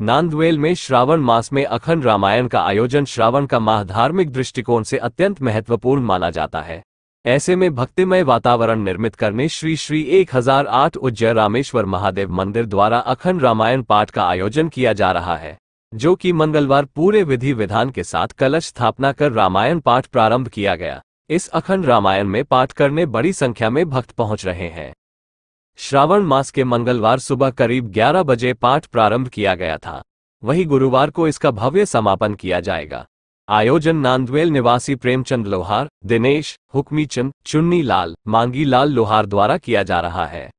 नांदवेल में श्रावण मास में अखंड रामायण का आयोजन श्रावण का माह धार्मिक दृष्टिकोण से अत्यंत महत्वपूर्ण माना जाता है ऐसे में भक्तिमय वातावरण निर्मित करने श्री श्री 1008 उज्जय रामेश्वर महादेव मंदिर द्वारा अखंड रामायण पाठ का आयोजन किया जा रहा है जो कि मंगलवार पूरे विधि विधान के साथ कलश स्थापना कर रामायण पाठ प्रारंभ किया गया इस अखंड रामायण में पाठ करने बड़ी संख्या में भक्त पहुंच रहे हैं श्रावण मास के मंगलवार सुबह करीब 11 बजे पाठ प्रारंभ किया गया था वही गुरुवार को इसका भव्य समापन किया जाएगा आयोजन नांदवेल निवासी प्रेमचंद लोहार दिनेश हुक्मीचंद चुन्नी लाल मांगी लाल लोहार द्वारा किया जा रहा है